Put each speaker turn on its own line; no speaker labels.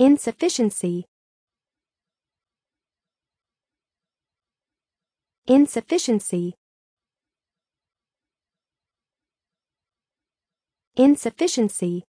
insufficiency insufficiency insufficiency